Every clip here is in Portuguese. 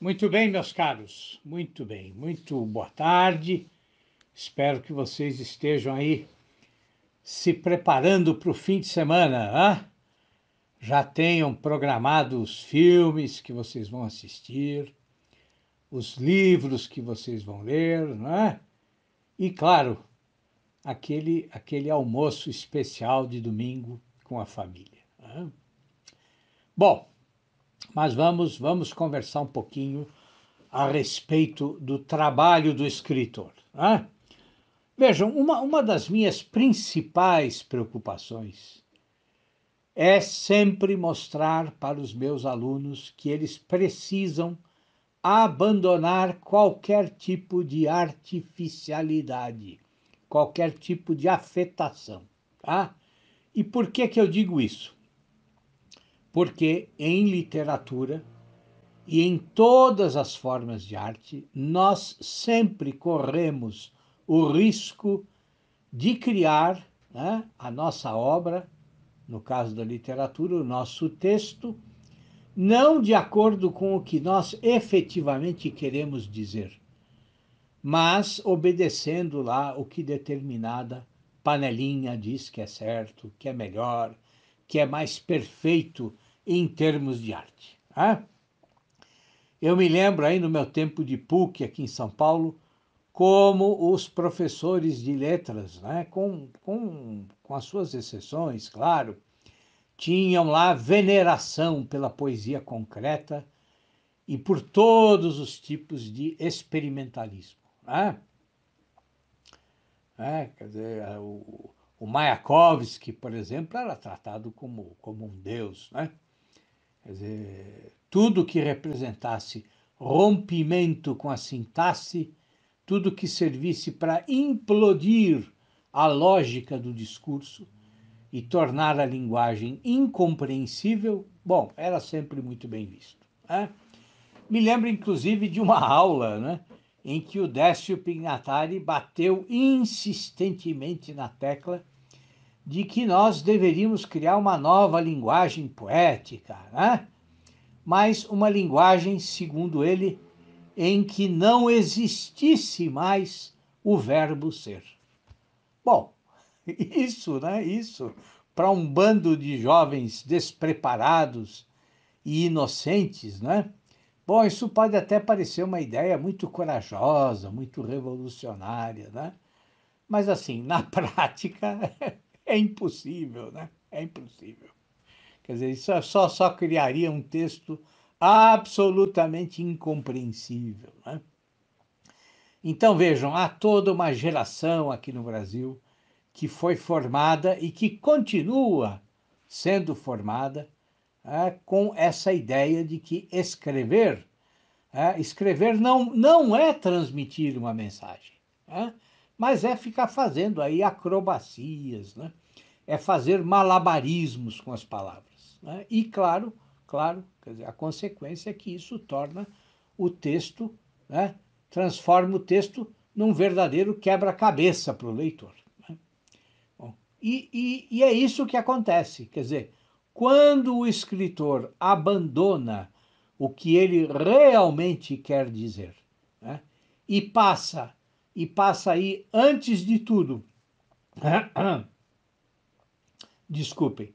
Muito bem, meus caros, muito bem, muito boa tarde. Espero que vocês estejam aí se preparando para o fim de semana, né? já tenham programado os filmes que vocês vão assistir, os livros que vocês vão ler, não é? E, claro, aquele, aquele almoço especial de domingo com a família. É? Bom, mas vamos, vamos conversar um pouquinho a respeito do trabalho do escritor. É? Vejam, uma, uma das minhas principais preocupações é sempre mostrar para os meus alunos que eles precisam abandonar qualquer tipo de artificialidade, qualquer tipo de afetação. Tá? E por que, que eu digo isso? Porque em literatura e em todas as formas de arte, nós sempre corremos o risco de criar né, a nossa obra, no caso da literatura, o nosso texto, não de acordo com o que nós efetivamente queremos dizer, mas obedecendo lá o que determinada panelinha diz que é certo, que é melhor, que é mais perfeito em termos de arte. Né? Eu me lembro aí no meu tempo de PUC aqui em São Paulo, como os professores de letras, né? com, com, com as suas exceções, claro, tinham lá veneração pela poesia concreta e por todos os tipos de experimentalismo. Né? É, quer dizer, o, o Mayakovsky, por exemplo, era tratado como, como um deus. Né? Quer dizer, tudo que representasse rompimento com a sintaxe, tudo que servisse para implodir a lógica do discurso, e tornar a linguagem incompreensível, bom, era sempre muito bem visto. Né? Me lembro, inclusive, de uma aula né, em que o Décio Pignatari bateu insistentemente na tecla de que nós deveríamos criar uma nova linguagem poética, né? mas uma linguagem, segundo ele, em que não existisse mais o verbo ser. Bom, Isso, né? Isso. Para um bando de jovens despreparados e inocentes, né? Bom, isso pode até parecer uma ideia muito corajosa, muito revolucionária, né? Mas assim, na prática é impossível, né? É impossível. Quer dizer, isso é só, só criaria um texto absolutamente incompreensível, né? Então vejam, há toda uma geração aqui no Brasil que foi formada e que continua sendo formada é, com essa ideia de que escrever, é, escrever não, não é transmitir uma mensagem, é, mas é ficar fazendo aí acrobacias, né? é fazer malabarismos com as palavras. Né? E claro, claro, dizer, a consequência é que isso torna o texto, né? transforma o texto num verdadeiro quebra-cabeça para o leitor. E, e, e é isso que acontece. Quer dizer, quando o escritor abandona o que ele realmente quer dizer né, e passa e passa aí antes de tudo desculpem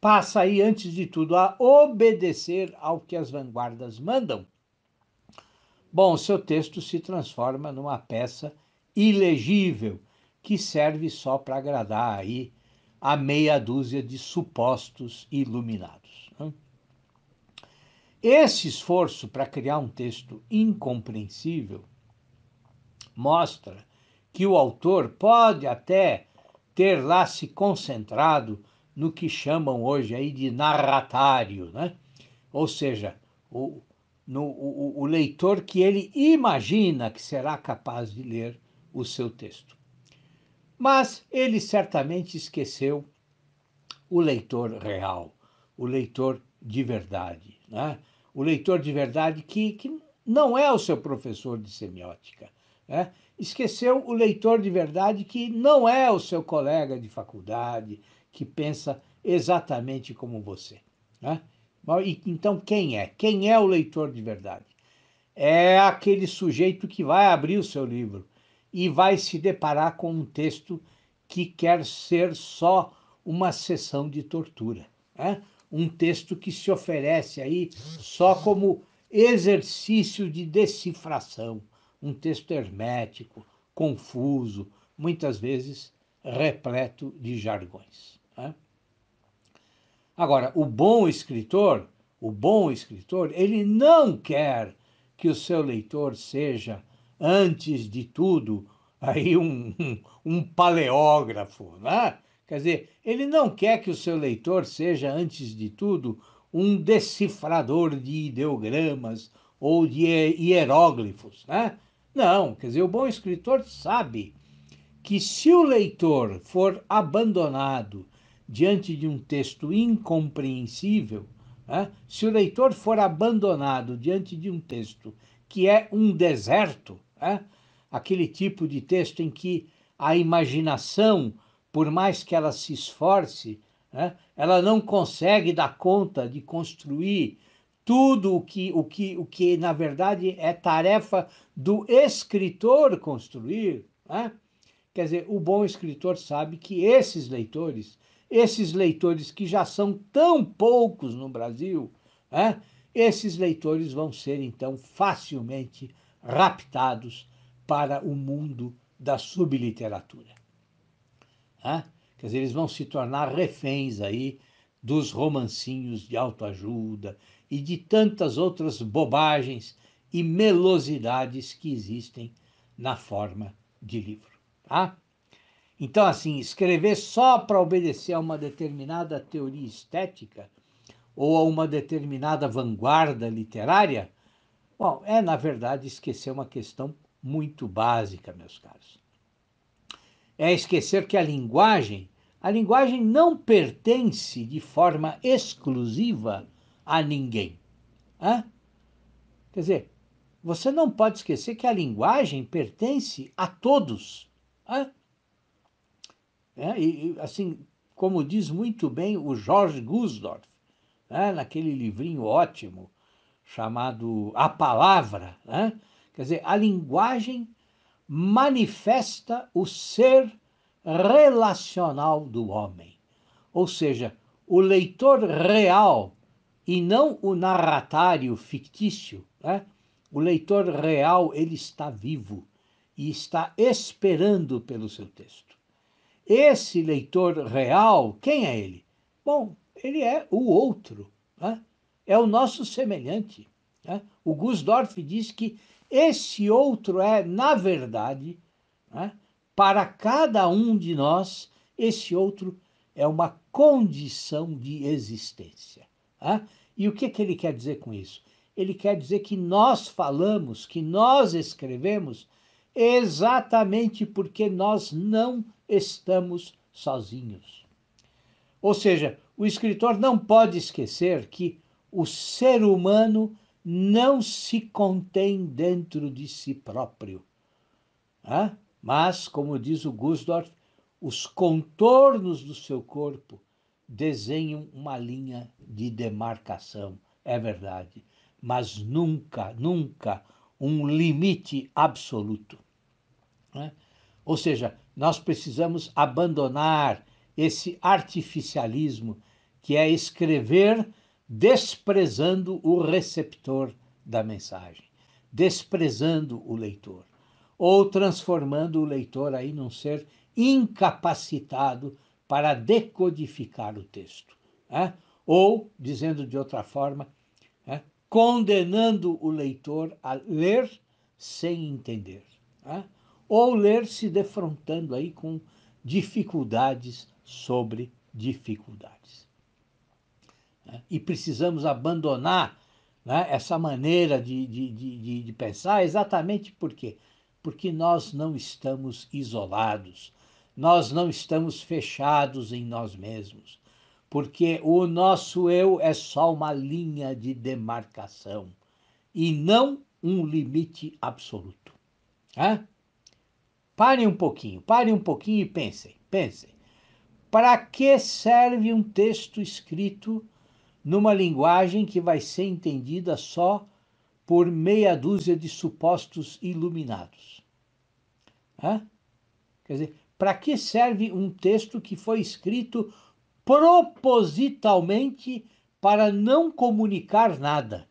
passa aí antes de tudo a obedecer ao que as vanguardas mandam bom seu texto se transforma numa peça ilegível que serve só para agradar aí a meia dúzia de supostos iluminados. Né? Esse esforço para criar um texto incompreensível mostra que o autor pode até ter lá se concentrado no que chamam hoje aí de narratário, né? ou seja, o, no, o, o leitor que ele imagina que será capaz de ler o seu texto. Mas ele certamente esqueceu o leitor real, o leitor de verdade, né? o leitor de verdade que, que não é o seu professor de semiótica. Né? Esqueceu o leitor de verdade que não é o seu colega de faculdade, que pensa exatamente como você. Né? Então, quem é? Quem é o leitor de verdade? É aquele sujeito que vai abrir o seu livro e vai se deparar com um texto que quer ser só uma sessão de tortura. Né? Um texto que se oferece aí só como exercício de decifração, um texto hermético, confuso, muitas vezes repleto de jargões. Né? Agora, o bom escritor, o bom escritor, ele não quer que o seu leitor seja antes de tudo, aí um, um, paleógrafo, né? Quer dizer, ele não quer que o seu leitor seja, antes de tudo, um decifrador de ideogramas ou de hieróglifos, né? Não, quer dizer, o bom escritor sabe que se o leitor for abandonado diante de um texto incompreensível, né? se o leitor for abandonado diante de um texto que é um deserto, Aquele tipo de texto em que a imaginação, por mais que ela se esforce, ela não consegue dar conta de construir tudo o que, o que, o que na verdade é tarefa do escritor construir. Quer dizer, o bom escritor sabe que esses leitores, esses leitores que já são tão poucos no Brasil, esses leitores vão ser então facilmente raptados para o mundo da subliteratura. Hã? Quer dizer, eles vão se tornar reféns aí dos romancinhos de autoajuda e de tantas outras bobagens e melosidades que existem na forma de livro. Tá? Então, assim, escrever só para obedecer a uma determinada teoria estética ou a uma determinada vanguarda literária Bom, é na verdade esquecer uma questão muito básica, meus caros. É esquecer que a linguagem, a linguagem não pertence de forma exclusiva a ninguém. Hã? Quer dizer, você não pode esquecer que a linguagem pertence a todos. Hã? É, e, assim, como diz muito bem o Jorge Gusdorf, né, naquele livrinho ótimo, chamado A Palavra, né? quer dizer, a linguagem manifesta o ser relacional do homem. Ou seja, o leitor real e não o narratário fictício, né? o leitor real ele está vivo e está esperando pelo seu texto. Esse leitor real, quem é ele? Bom, ele é o outro. Né? é o nosso semelhante. Né? O Gusdorff diz que esse outro é, na verdade, né? para cada um de nós, esse outro é uma condição de existência. Né? E o que, que ele quer dizer com isso? Ele quer dizer que nós falamos, que nós escrevemos, exatamente porque nós não estamos sozinhos. Ou seja, o escritor não pode esquecer que o ser humano não se contém dentro de si próprio. Né? Mas, como diz o Gusdorf, os contornos do seu corpo desenham uma linha de demarcação, é verdade, mas nunca, nunca um limite absoluto. Né? Ou seja, nós precisamos abandonar esse artificialismo que é escrever desprezando o receptor da mensagem, desprezando o leitor, ou transformando o leitor aí num ser incapacitado para decodificar o texto, né? ou, dizendo de outra forma, né? condenando o leitor a ler sem entender, né? ou ler se defrontando aí com dificuldades sobre dificuldades. Né? E precisamos abandonar né, essa maneira de, de, de, de pensar exatamente por quê? Porque nós não estamos isolados, nós não estamos fechados em nós mesmos, porque o nosso eu é só uma linha de demarcação e não um limite absoluto. Né? Parem um pouquinho, parem um pouquinho e pensem, pensem. Para que serve um texto escrito numa linguagem que vai ser entendida só por meia dúzia de supostos iluminados. Hã? Quer dizer, para que serve um texto que foi escrito propositalmente para não comunicar nada?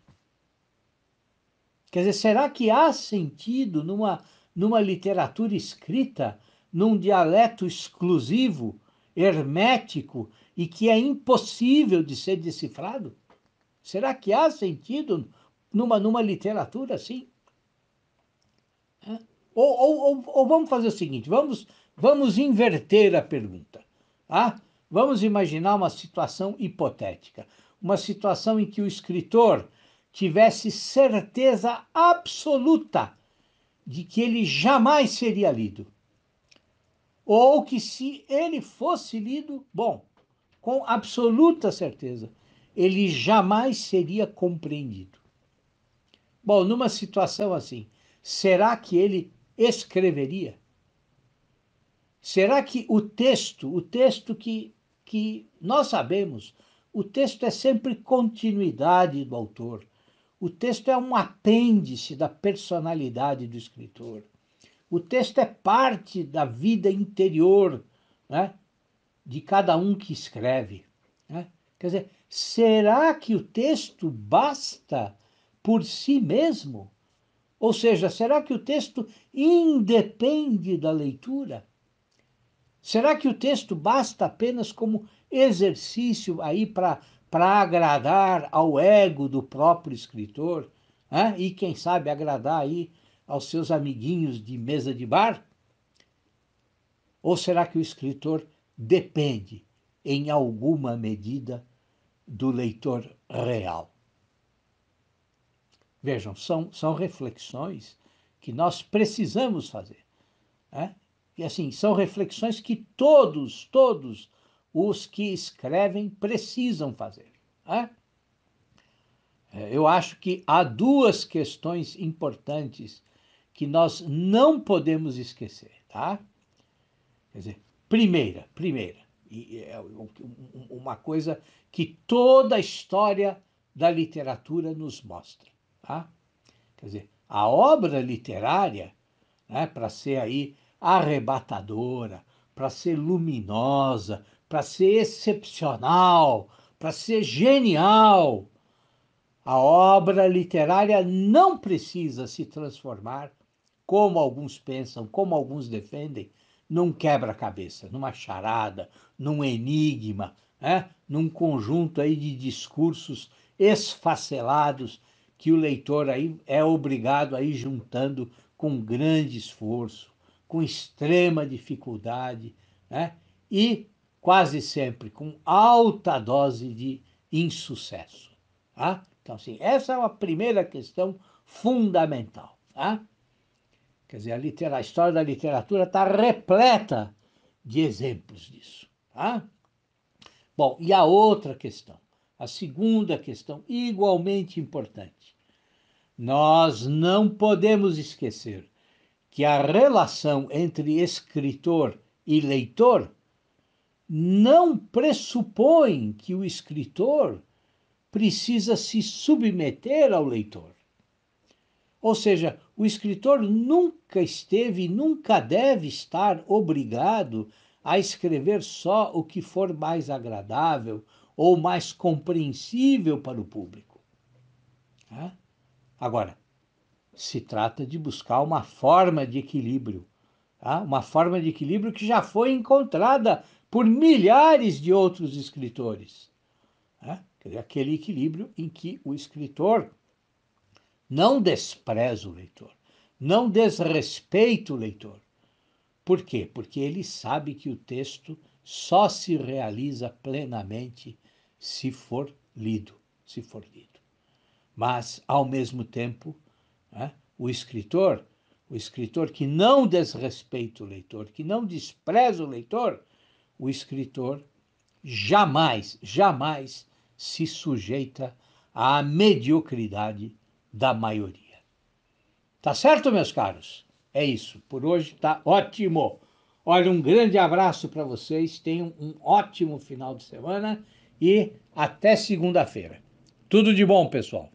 Quer dizer, será que há sentido numa, numa literatura escrita num dialeto exclusivo hermético e que é impossível de ser decifrado? Será que há sentido numa, numa literatura assim? É. Ou, ou, ou, ou, vamos fazer o seguinte: vamos, vamos inverter a pergunta. Tá? Vamos imaginar uma situação hipotética, uma situação em que o escritor tivesse certeza absoluta de que ele jamais seria lido ou que se ele fosse lido, bom, com absoluta certeza, ele jamais seria compreendido. Bom, numa situação assim, será que ele escreveria? Será que o texto, o texto que, que nós sabemos, o texto é sempre continuidade do autor, o texto é um apêndice da personalidade do escritor. O texto é parte da vida interior né, de cada um que escreve. Né? Quer dizer, será que o texto basta por si mesmo? Ou seja, será que o texto independe da leitura? Será que o texto basta apenas como exercício aí para agradar ao ego do próprio escritor? Né? E quem sabe agradar aí aos seus amiguinhos de mesa de bar? Ou será que o escritor depende, em alguma medida, do leitor real? Vejam, são, são reflexões que nós precisamos fazer. Né? E assim, são reflexões que todos, todos os que escrevem precisam fazer. Né? É, eu acho que há duas questões importantes que nós não podemos esquecer, tá? Quer dizer, primeira, primeira, e é uma coisa que toda a história da literatura nos mostra, tá? Quer dizer, a obra literária, né, para ser aí arrebatadora, para ser luminosa, para ser excepcional, para ser genial, a obra literária não precisa se transformar como alguns pensam, como alguns defendem, num quebra-cabeça, numa charada, num enigma, né? num conjunto aí de discursos esfacelados que o leitor aí é obrigado a ir juntando com grande esforço, com extrema dificuldade, né? e quase sempre com alta dose de insucesso. Tá? Então, assim, essa é uma primeira questão fundamental. Tá? Quer dizer, a, litera, a história da literatura está repleta de exemplos disso. Tá? Bom, e a outra questão, a segunda questão, igualmente importante. Nós não podemos esquecer que a relação entre escritor e leitor não pressupõe que o escritor precisa se submeter ao leitor. Ou seja, o escritor nunca esteve e nunca deve estar obrigado a escrever só o que for mais agradável ou mais compreensível para o público. Agora, se trata de buscar uma forma de equilíbrio, uma forma de equilíbrio que já foi encontrada por milhares de outros escritores. Aquele equilíbrio em que o escritor não desprezo o leitor, não desrespeito o leitor. Por quê? Porque ele sabe que o texto só se realiza plenamente se for lido, se for lido. Mas, ao mesmo tempo, né, o escritor, o escritor que não desrespeita o leitor, que não despreza o leitor, o escritor jamais, jamais se sujeita à mediocridade da maioria. Tá certo, meus caros? É isso. Por hoje tá ótimo. Olha, um grande abraço para vocês. Tenham um ótimo final de semana e até segunda-feira. Tudo de bom, pessoal.